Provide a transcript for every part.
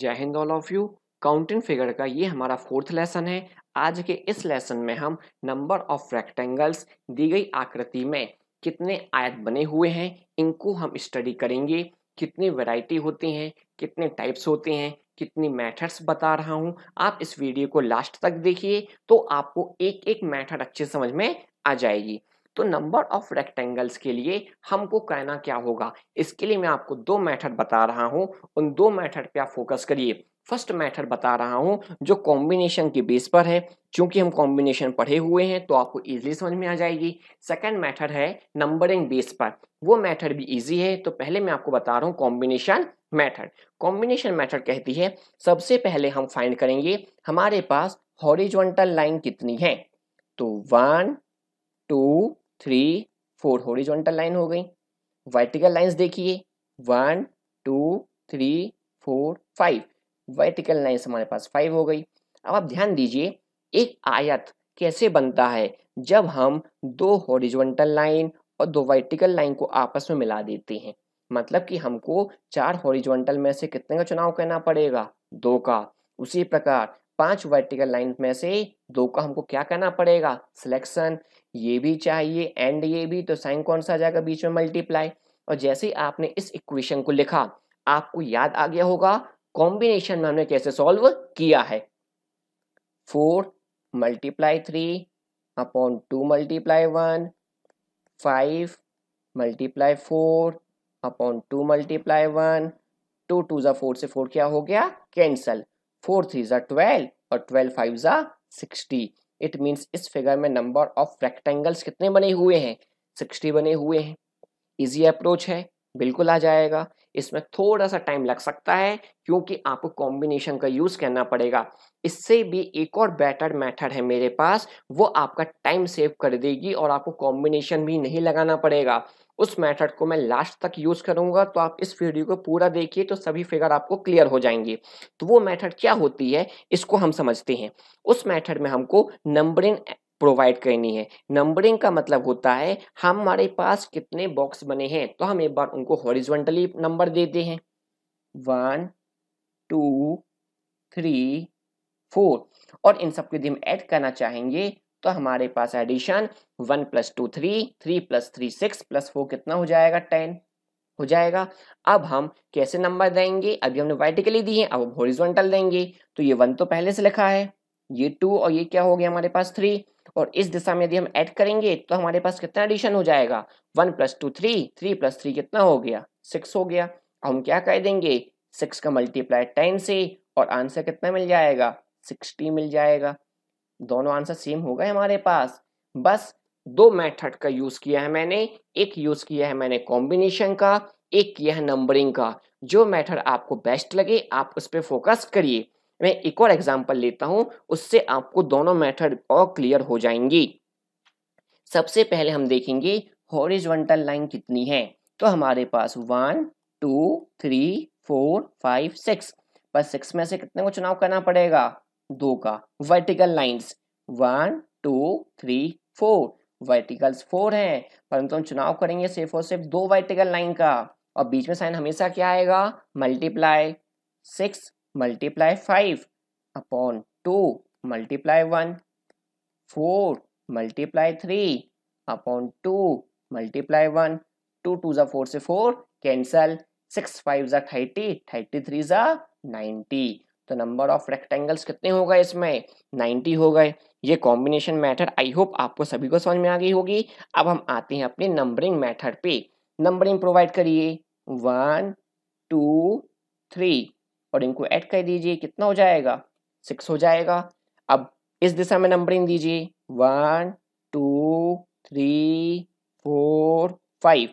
जय हिंद all of you counting figure का ये हमारा फोर्थ लेसन है आज के इस लेसन में हम नंबर ऑफ रेक्टेंगल्स दी गई आकृति में कितने आयत बने हुए हैं इनको हम स्टडी करेंगे कितनी वैरायटी होती हैं कितने टाइप्स होते हैं कितनी मेथड्स बता रहा हूँ आप इस वीडियो को लास्ट तक देखिए तो आपको एक एक मेथड अच्छे समझ में आ जाएगी तो नंबर ऑफ रेक्टेंगल्स के लिए हमको कहना क्या होगा इसके लिए मैं आपको दो मेथड बता रहा हूँ उन दो मेथड पे आप फोकस करिए फर्स्ट मेथड बता रहा हूँ जो कॉम्बिनेशन के बेस पर है क्योंकि हम कॉम्बिनेशन पढ़े हुए हैं तो आपको इजीली समझ में आ जाएगी सेकंड मेथड है नंबरिंग बेस पर वो मेथड भी इजी है तो पहले मैं आपको बता रहा हूँ कॉम्बिनेशन मेथड कॉम्बिनेशन मेथड कहती है सबसे पहले हम फाइंड करेंगे हमारे पास हॉरिजॉन्टल लाइन कितनी है तो one two three four horizontal line हो गई वर्टिकल लाइंस देखिए one two three four five vertical lines हमारे पास फाइव हो गई अब आप ध्यान दीजिए एक आयत कैसे बनता है जब हम दो हॉरिजॉन्टल लाइन और दो वर्टिकल लाइन को आपस में मिला देते हैं मतलब कि हमको चार हॉरिजॉन्टल में से कितने का चुनाव करना पड़ेगा दो का उसी प्रकार पांच वर्टिकल लाइन में से दो का हमको क्या करना पड़ेगा सिलेक्शन ये भी चाहिए एंड ये भी तो साइन कौन सा आ जाएगा बीच में मल्टीप्लाई और जैसे ही आपने इस इक्वेशन को लिखा आपको याद आ गया होगा कॉम्बिनेशन में हमने कैसे सॉल्व किया है four multiply three upon two multiply one five multiply four upon two multiply one two two जो फोर से फोर क्या हो गया कैंसल फोर थ्री जा ट्वेल्व और ट्वेल्व फाइव ज़ा सिक्सटी इट मीन्स इस फिगर में नंबर ऑफ रेक्टेंगल्स कितने बने हुए हैं सिक्सटी बने हुए हैं इजी अप्रोच है बिल्कुल आ जाएगा इसमें थोड़ा सा टाइम लग सकता है क्योंकि आपको कॉम्बिनेशन का यूज़ करना पड़ेगा इससे भी एक और बेटर मेथड है मेरे पास वो आपका टाइम सेव कर देगी और आपको कॉम्बिनेशन भी नहीं लगाना पड़ेगा उस मेथड को मैं लास्ट तक यूज़ करूंगा तो आप इस वीडियो को पूरा देखिए तो सभी फिगर आपको क्लियर हो जाएंगे तो वो मेथड क्या होती है इसको हम समझते हैं उस मेथड में हमको नंबरिंग प्रोवाइड करनी है नंबरिंग का मतलब होता है हमारे पास कितने बॉक्स बने हैं तो हम एक बार उनको हॉरिजॉन्टली नंबर देते हैं वन टू थ्री फोर और इन सब यदि हम ऐड करना चाहेंगे तो हमारे पास addition one plus two three three plus three six plus four कितना हो जाएगा टेन हो जाएगा अब हम कैसे नंबर देंगे अभी हमने वर्टिकली दी है अब हम हॉरिजॉन्टल देंगे तो ये वन तो पहले से लिखा है ये टू और ये क्या हो गया हमारे पास थ्री और इस दिशा में यदि हम ऐड करेंगे तो हमारे पास कितना एडिशन हो जाएगा one plus two three three plus three कितना हो गया सिक्स हो गया हम क्या कह देंगे सिक्स का मल्टीप्लाई टेन से और आंसर कितना मिल जाएगा सिक्सटी मिल जाएगा दोनों आंसर सेम हो गए हमारे पास बस दो मेथड का यूज किया है मैंने एक यूज किया है मैंने कॉम्बिनेशन का एक किया है नंबरिंग का जो मेथड आपको बेस्ट लगे आप उस पर फोकस करिए मैं एक और एग्जाम्पल लेता हूँ उससे आपको दोनों मेथड और क्लियर हो जाएंगी सबसे पहले हम देखेंगे हॉरिजॉन्टल लाइन कितनी है तो हमारे पास one two three four five six पर सिक्स में से कितने को चुनाव करना पड़ेगा दो का vertical lines one two three four verticals four हैं परंतु हम चुनाव करेंगे सिर्फ और सिर्फ दो वर्टिकल लाइन का और बीच में साइन हमेशा क्या आएगा multiply six multiply 5 upon 2 multiply 1 4 multiply 3 upon 2 multiply 1 2 2 za 4 से 4 cancel 6 5 za 30 33 za 90 तो नंबर ऑफ रेक्टेंगल्स कितने हो गए इसमें 90 हो गए ये कॉम्बिनेशन मेथड आई होप आपको सभी को समझ में आ गई होगी अब हम आते हैं अपने नंबरिंग मेथड पे नंबरिंग प्रोवाइड करिए वन टू थ्री और इनको ऐड कर दीजिए कितना हो जाएगा सिक्स हो जाएगा अब इस दिशा में नंबरिंग दीजिए one two three four five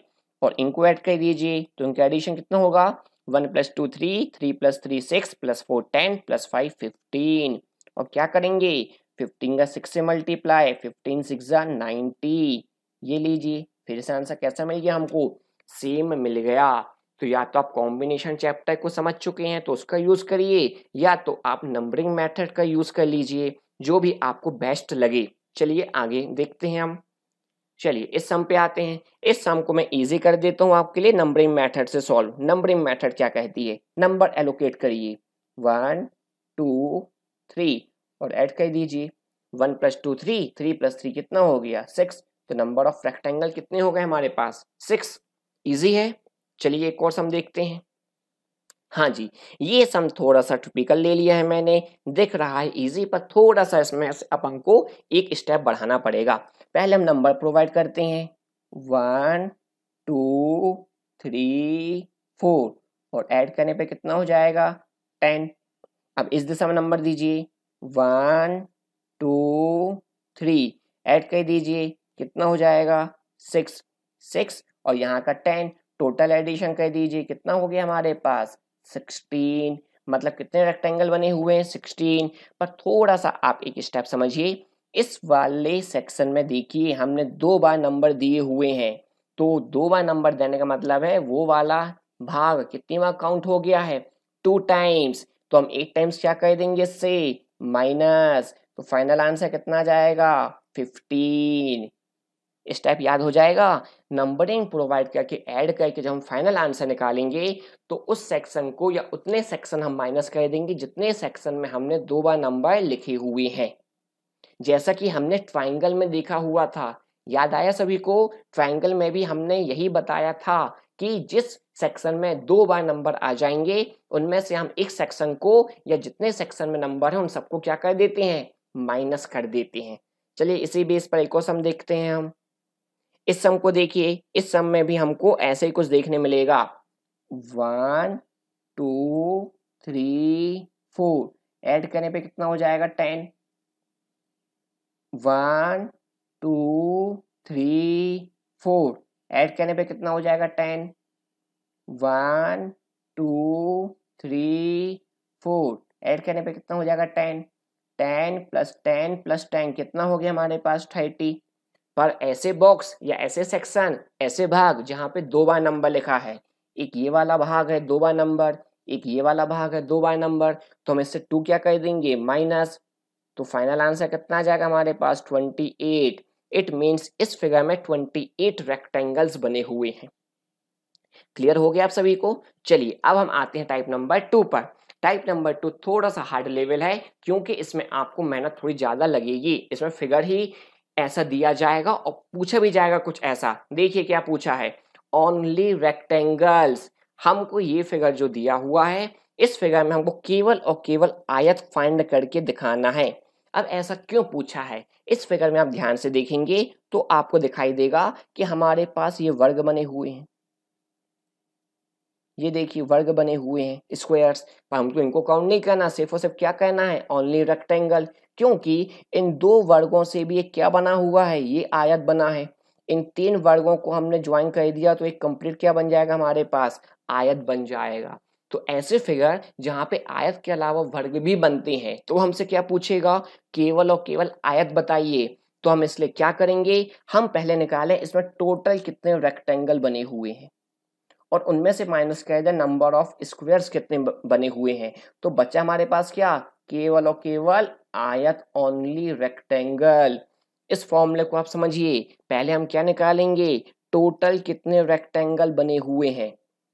और इनको ऐड कर दीजिए तो इनका एडिशन कितना होगा one plus two three three plus three six plus four ten plus five fifteen और क्या करेंगे फिफ्टीन का सिक्स से मल्टीप्लाई फिफ्टीन सिक्स नाइन्टी ये लीजिए फिर से आंसर कैसा मिल गया हमको सेम मिल गया तो या तो आप कॉम्बिनेशन चैप्टर को समझ चुके हैं तो उसका यूज़ करिए या तो आप नंबरिंग मेथड का यूज़ कर लीजिए जो भी आपको बेस्ट लगे चलिए आगे देखते हैं हम चलिए इस सम पे आते हैं इस सम को मैं इजी कर देता हूँ आपके लिए नंबरिंग मेथड से सॉल्व नंबरिंग मेथड क्या कहती है नंबर एलोकेट करिए वन टू थ्री और ऐड कर दीजिए one plus two three three plus three कितना हो गया सिक्स तो नंबर ऑफ रेक्टेंगल कितने हो गए हमारे पास सिक्स ईजी है चलिए एक और सम देखते हैं हाँ जी ये सम थोड़ा सा टिपिकल ले लिया है मैंने दिख रहा है इजी पर थोड़ा सा इसमें अपन को एक स्टेप बढ़ाना पड़ेगा पहले हम नंबर प्रोवाइड करते हैं वन टू थ्री फोर और ऐड करने पे कितना हो जाएगा टेन अब इस दिशा में नंबर दीजिए वन टू थ्री ऐड कर दीजिए कितना हो जाएगा सिक्स सिक्स और यहाँ का टेन टोटल एडिशन कर दीजिए कितना हो गया हमारे पास सिक्सटीन मतलब कितने रेक्टेंगल बने हुए हैं सिक्सटीन पर थोड़ा सा आप एक स्टेप समझिए इस वाले सेक्शन में देखिए हमने दो बार नंबर दिए हुए हैं तो दो बार नंबर देने का मतलब है वो वाला भाग कितनी बार काउंट हो गया है टू टाइम्स तो हम एक टाइम्स क्या कह देंगे इससे माइनस तो फाइनल आंसर कितना जाएगा फिफ्टीन स्टेप याद हो जाएगा नंबरिंग प्रोवाइड करके ऐड करके जब हम फाइनल आंसर निकालेंगे तो उस सेक्शन को या उतने सेक्शन हम माइनस कर देंगे जितने सेक्शन में हमने दो बार नंबर लिखे हुए हैं जैसा कि हमने ट्राइंगल में देखा हुआ था याद आया सभी को ट्राइंगल में भी हमने यही बताया था कि जिस सेक्शन में दो बार नंबर आ जाएंगे उनमें से हम एक सेक्शन को या जितने सेक्शन में नंबर है उन सबको क्या कर देते हैं माइनस कर देते हैं चलिए इसी बेस पर एक और सम देखते हैं हम इस सम को देखिए इस सम में भी हमको ऐसे ही कुछ देखने मिलेगा one two three four add करने पे कितना हो जाएगा ten one two three four add करने पे कितना हो जाएगा ten one two three four add करने पे कितना हो जाएगा ten ten plus ten plus ten कितना हो गया हमारे पास थर्टी पर ऐसे बॉक्स या ऐसे सेक्शन ऐसे भाग जहाँ पे दो बार नंबर लिखा है एक ये वाला भाग है दो बार नंबर एक ये वाला भाग है दो बार नंबर तो हम इससे टू क्या कर देंगे माइनस तो फाइनल आंसर कितना आ जाएगा हमारे पास ट्वेंटी एट इट मीन्स इस फिगर में ट्वेंटी एट रेक्टेंगल्स बने हुए हैं क्लियर हो गया आप सभी को चलिए अब हम आते हैं टाइप नंबर टू पर टाइप नंबर टू थोड़ा सा हार्ड लेवल है क्योंकि इसमें आपको मेहनत थोड़ी ज़्यादा लगेगी इसमें फिगर ही ऐसा दिया जाएगा और पूछा भी जाएगा कुछ ऐसा देखिए क्या पूछा है ओनली रेक्टेंगल्स हमको ये फिगर जो दिया हुआ है इस फिगर में हमको केवल और केवल आयत फाइंड करके दिखाना है अब ऐसा क्यों पूछा है इस फिगर में आप ध्यान से देखेंगे तो आपको दिखाई देगा कि हमारे पास ये वर्ग बने हुए हैं ये देखिए वर्ग बने हुए हैं स्क्वायर्स पर हमको तो इनको काउंट नहीं करना सिर्फ और सिर्फ क्या कहना है ओनली रेक्टेंगल क्योंकि इन दो वर्गों से भी एक क्या बना हुआ है ये आयत बना है इन तीन वर्गों को हमने ज्वाइन कर दिया तो एक कंप्लीट क्या बन जाएगा हमारे पास आयत बन जाएगा तो ऐसे फिगर जहाँ पे आयत के अलावा वर्ग भी बनते हैं तो हमसे क्या पूछेगा केवल और केवल आयत बताइए तो हम इसलिए क्या करेंगे हम पहले निकालें इसमें टोटल कितने रेक्टेंगल बने हुए हैं और उनमें से माइनस किया दें नंबर ऑफ स्क्वेयर्स कितने बने हुए हैं तो बच्चा हमारे पास क्या केवल और केवल आयत ओनली रेक्टेंगल इस फॉर्मूले को आप समझिए पहले हम क्या निकालेंगे टोटल कितने रेक्टेंगल बने हुए हैं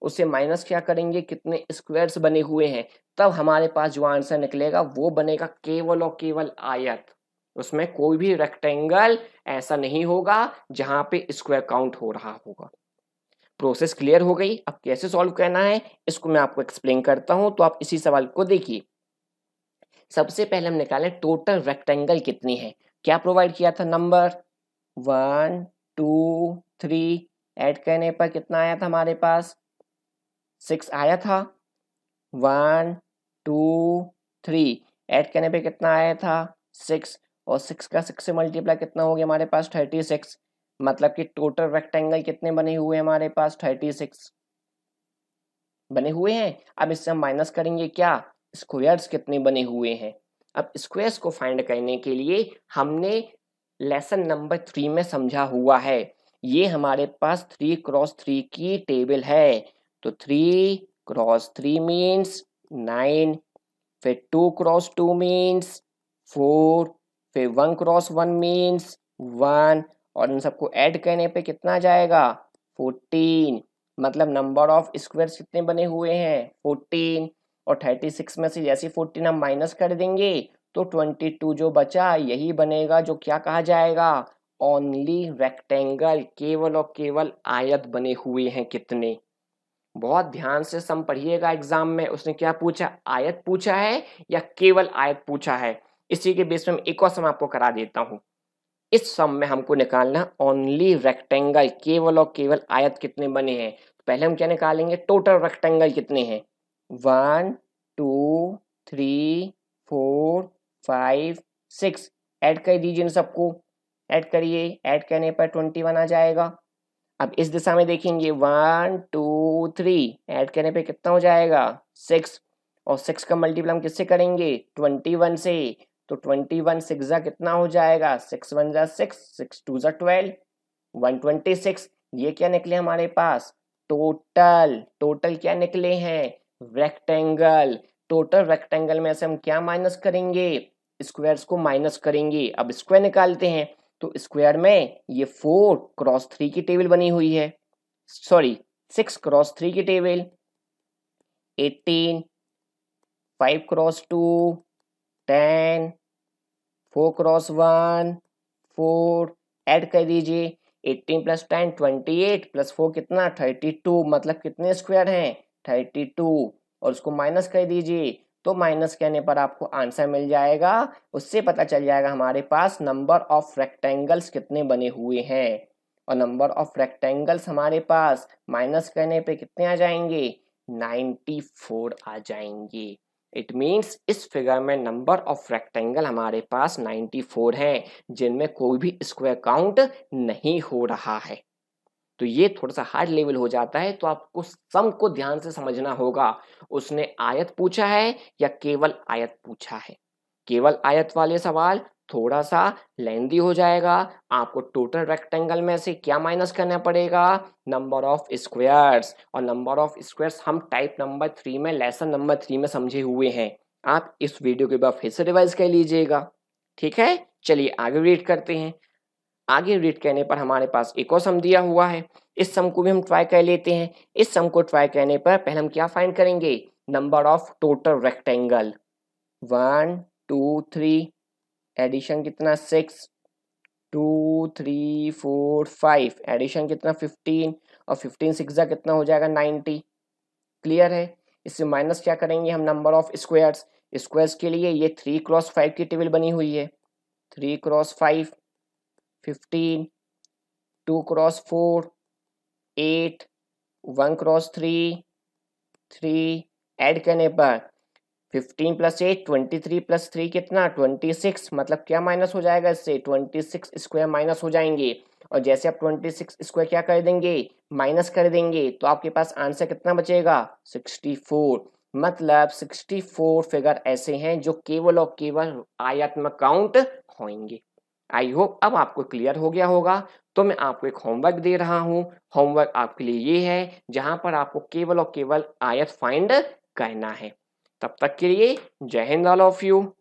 उसे माइनस क्या करेंगे कितने स्क्वेयर्स बने हुए हैं तब हमारे पास जो आंसर निकलेगा वो बनेगा केवल और केवल आयत उसमें कोई भी रेक्टेंगल ऐसा नहीं होगा जहां पे स्क्वायर काउंट हो रहा होगा प्रोसेस क्लियर हो गई अब कैसे सॉल्व करना है इसको मैं आपको एक्सप्लेन करता हूँ तो आप इसी सवाल को देखिए सबसे पहले हम निकालें टोटल रेक्टेंगल कितनी है क्या प्रोवाइड किया था number one two three add करने पर कितना आया था हमारे पास सिक्स आया था वन टू थ्री ऐड करने पर कितना आया था सिक्स और सिक्स का सिक्स से मल्टीप्लाई कितना हो गया हमारे पास थर्टी सिक्स मतलब कि टोटल रेक्टेंगल कितने बने हुए हैं हमारे पास थर्टी सिक्स बने हुए हैं अब इससे हम माइनस करेंगे क्या स्क्वायर्स कितने बने हुए हैं अब स्क्वायर्स को फाइंड करने के लिए हमने लेसन नंबर थ्री में समझा हुआ है ये हमारे पास थ्री क्रॉस थ्री की टेबल है तो three cross three means nine फिर two cross two means four फिर one cross one means one और इन सबको ऐड करने पे कितना जाएगा फोर्टीन मतलब नंबर ऑफ स्क्वायर्स कितने बने हुए हैं फोर्टीन और थर्टी सिक्स में से जैसे फोर्टीन हम माइनस कर देंगे तो ट्वेंटी टू जो बचा यही बनेगा जो क्या कहा जाएगा ओनली रेक्टेंगल केवल और केवल आयत बने हुए हैं कितने बहुत ध्यान से सम पढ़िएगा एग्जाम में उसने क्या पूछा आयत पूछा है या केवल आयत पूछा है इसी के बेस में एक और सम आपको करा देता हूँ इस सम में हमको निकालना ओनली रेक्टेंगल केवल और केवल आयत कितने बने हैं तो पहले हम क्या निकालेंगे टोटल रेक्टेंगल कितने हैं one two three four five six add कर दीजिए इन सबको ऐड करिए ऐड करने पर ट्वेंटी वन आ जाएगा अब इस दिशा में देखेंगे वन टू थ्री ऐड करने पे कितना हो जाएगा सिक्स और सिक्स का मल्टीप्लाई हम किससे करेंगे ट्वेंटी वन से तो ट्वेंटी वन सिक्स जा कितना हो जाएगा सिक्स वन जा सिक्स सिक्स टू जा ट्वेल्व वन ट्वेंटी सिक्स ये क्या निकले हमारे पास टोटल टोटल क्या निकले हैं रेक्टेंगल टोटल रेक्टेंगल में से हम क्या माइनस करेंगे स्क्वायर्स को माइनस करेंगे अब स्क्वायर निकालते हैं तो स्क्वायर में ये फोर क्रॉस थ्री की टेबल बनी हुई है सॉरी सिक्स क्रॉस थ्री की table eighteen five cross two ten four cross one four add कर दीजिए eighteen plus ten twenty eight plus four कितना थर्टी टू मतलब कितने स्क्वायर हैं थर्टी टू और उसको माइनस कर दीजिए तो माइनस कहने पर आपको आंसर मिल जाएगा उससे पता चल जाएगा हमारे पास नंबर ऑफ रेक्टेंगल्स कितने बने हुए हैं और नंबर ऑफ रेक्टेंगल्स हमारे पास माइनस करने पे कितने आ जाएंगे 94 आ जाएंगे इट मीन्स इस फिगर में नंबर ऑफ रेक्टेंगल हमारे पास 94 हैं जिनमें कोई भी स्क्वायर काउंट नहीं हो रहा है तो ये थोड़ा सा हार्ड लेवल हो जाता है तो आपको सम को ध्यान से समझना होगा उसने आयत पूछा है या केवल आयत पूछा है केवल आयत वाले सवाल थोड़ा सा लेंदी हो जाएगा आपको टोटल रेक्टेंगल में से क्या माइनस करना पड़ेगा नंबर ऑफ स्क्वायर्स और नंबर ऑफ स्क्वायर्स हम टाइप नंबर थ्री में लेसन नंबर थ्री में समझे हुए हैं आप इस वीडियो के बाद फिर से रिवाइज कर लीजिएगा ठीक है चलिए आगे रीड करते हैं आगे रीड करने पर हमारे पास एक और सम दिया हुआ है इस सम को भी हम ट्राई कर लेते हैं इस सम को ट्राई करने पर पहले हम क्या फाइंड करेंगे number of total rectangle one two three addition कितना six two three four five addition कितना फिफ्टीन और फिफ्टीन सिक्स कितना हो जाएगा नाइन्टी क्लियर है इससे माइनस क्या करेंगे हम नंबर ऑफ स्क्वायर्स स्क्वायर्स के लिए ये थ्री क्रॉस फाइव की टेबल बनी हुई है three cross five fifteen two cross four eight one cross three three add करने पर fifteen plus eight twenty three plus three कितना ट्वेंटी सिक्स मतलब क्या माइनस हो जाएगा इससे ट्वेंटी सिक्स स्क्वायर माइनस हो जाएंगे और जैसे आप ट्वेंटी सिक्स स्क्वायर क्या कर देंगे माइनस कर देंगे तो आपके पास आंसर कितना बचेगा सिक्सटी फोर मतलब सिक्सटी फोर फिगर ऐसे हैं जो केवल और केवल आयत में काउंट होंगे आई होप अब आपको क्लियर हो गया होगा तो मैं आपको एक होमवर्क दे रहा हूँ होमवर्क आपके लिए ये है जहाँ पर आपको केवल और केवल आयत फाइंड करना है तब तक के लिए जय हिंद ऑल ऑफ यू